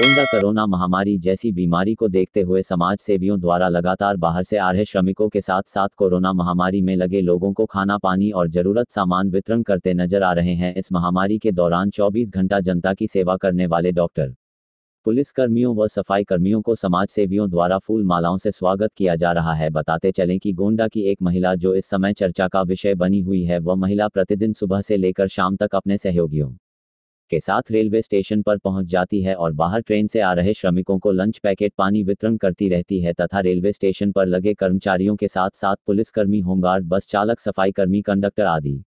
कोंडा corona महामारी जैसी बीमारी को देखते हुए समाज सेवियों द्वारा लगातार बाहर से आ रहे श्रमिकों के साथ साथ कोरोना महामारी में लगे लोगों को खाना पानी और जरूरत सामान वितरण करते नजर आ रहे हैं इस महामारी के दौरान 24 घंटा जनता की सेवा करने वाले डॉक्टर पुलिस कर्मियों व सफाई कर्मियों को समाज सेवियों द्वारा फूल मालाओं से स्वागत किया जा रहा है बताते चलें कि गोंडा की एक महिला जो इस समय चर्चा का विषय बनी हुई है वह महिला प्रतिदिन सुबह से लेकर शाम तक अपने सहयोगियों के साथ रेलवे स्टेशन पर पहुंच जाती है और बाहर ट्रेन से आ रहे श्रमिकों को लंच पैकेट पानी वितरण करती रहती है तथा रेलवे स्टेशन पर लगे कर्मचारियों के साथ साथ पुलिसकर्मी होमगार्ड बस चालक सफाई कर्मी कंडक्टर आदि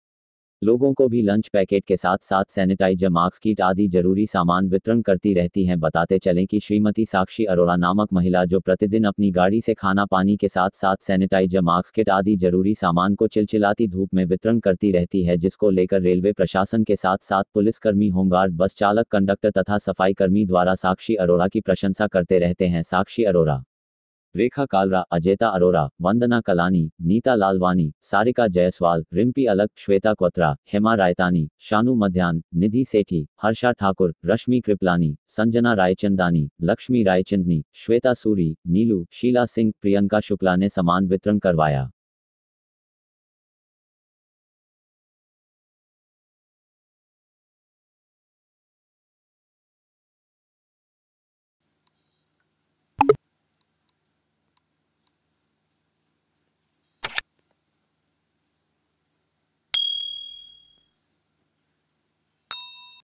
लोगों को भी लंच पैकेट के साथ साथ सैनिटाइजर मास्क किट आदि जरूरी सामान वितरण करती रहती हैं बताते चलें कि श्रीमती साक्षी अरोड़ा नामक महिला जो प्रतिदिन अपनी गाड़ी से खाना पानी के साथ साथ सैनिटाइजर मास्क किट आदि जरूरी सामान को चिलचिलाती धूप में वितरण करती रहती है जिसको लेकर रेलवे प्रशासन के साथ साथ पुलिसकर्मी होमगार्ड बस चालक कंडक्टर तथा सफाई कर्मी द्वारा साक्षी अरोड़ा की प्रशंसा करते रहते हैं साक्षी अरोड़ा रेखा कालरा अजेता अरोरा वंदना कलानी नीता लालवानी सारिका जयसवाल रिम्पी अलग श्वेता कोत्रा हेमा रायतानी शानू मध्यान निधि सेठी हर्षा ठाकुर रश्मि कृपलानी संजना रायचंदानी लक्ष्मी रायचंदनी श्वेता सूरी नीलू शीला सिंह प्रियंका शुक्ला ने समान वितरण करवाया